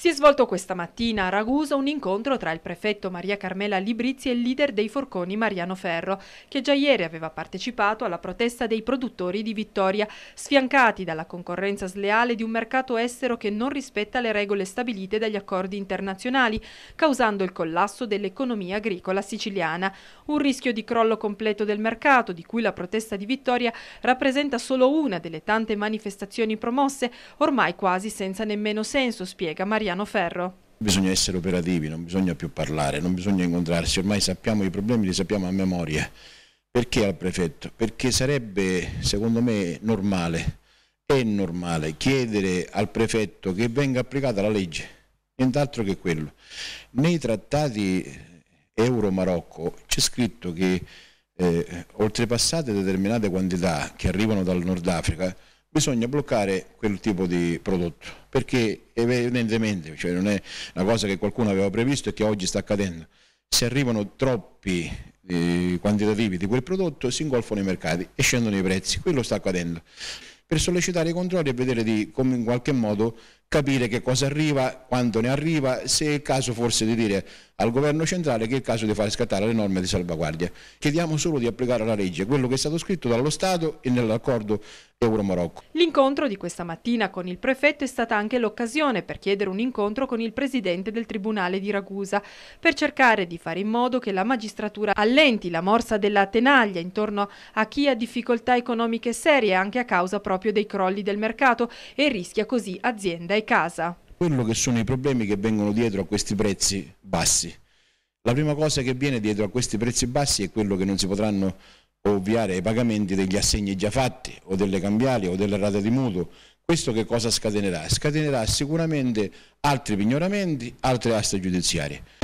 Si è svolto questa mattina a Ragusa un incontro tra il prefetto Maria Carmela Librizzi e il leader dei forconi Mariano Ferro, che già ieri aveva partecipato alla protesta dei produttori di Vittoria, sfiancati dalla concorrenza sleale di un mercato estero che non rispetta le regole stabilite dagli accordi internazionali, causando il collasso dell'economia agricola siciliana. Un rischio di crollo completo del mercato, di cui la protesta di Vittoria rappresenta solo una delle tante manifestazioni promosse, ormai quasi senza nemmeno senso, spiega Mariano Giuliano Ferro. Bisogna essere operativi, non bisogna più parlare, non bisogna incontrarsi, ormai sappiamo i problemi, li sappiamo a memoria. Perché al prefetto? Perché sarebbe, secondo me, normale, è normale chiedere al prefetto che venga applicata la legge, nient'altro che quello. Nei trattati Euro-Marocco c'è scritto che eh, oltrepassate determinate quantità che arrivano dal Nord Africa, bisogna bloccare quel tipo di prodotto, perché evidentemente cioè non è una cosa che qualcuno aveva previsto e che oggi sta accadendo. Se arrivano troppi eh, quantitativi di quel prodotto si ingolfano i mercati e scendono i prezzi, quello sta accadendo. Per sollecitare i controlli e vedere di come in qualche modo capire che cosa arriva, quanto ne arriva, se è il caso forse di dire al governo centrale che è il caso di far scattare le norme di salvaguardia. Chiediamo solo di applicare la legge, quello che è stato scritto dallo Stato e nell'accordo Euro-Marocco. L'incontro di questa mattina con il prefetto è stata anche l'occasione per chiedere un incontro con il presidente del Tribunale di Ragusa per cercare di fare in modo che la magistratura allenti la morsa della tenaglia intorno a chi ha difficoltà economiche serie anche a causa proprio dei crolli del mercato e rischia così azienda e casa. Quello che sono i problemi che vengono dietro a questi prezzi bassi. La prima cosa che viene dietro a questi prezzi bassi è quello che non si potranno ovviare ai pagamenti degli assegni già fatti o delle cambiali o delle rate di mutuo. Questo che cosa scatenerà? Scatenerà sicuramente altri pignoramenti, altre aste giudiziarie.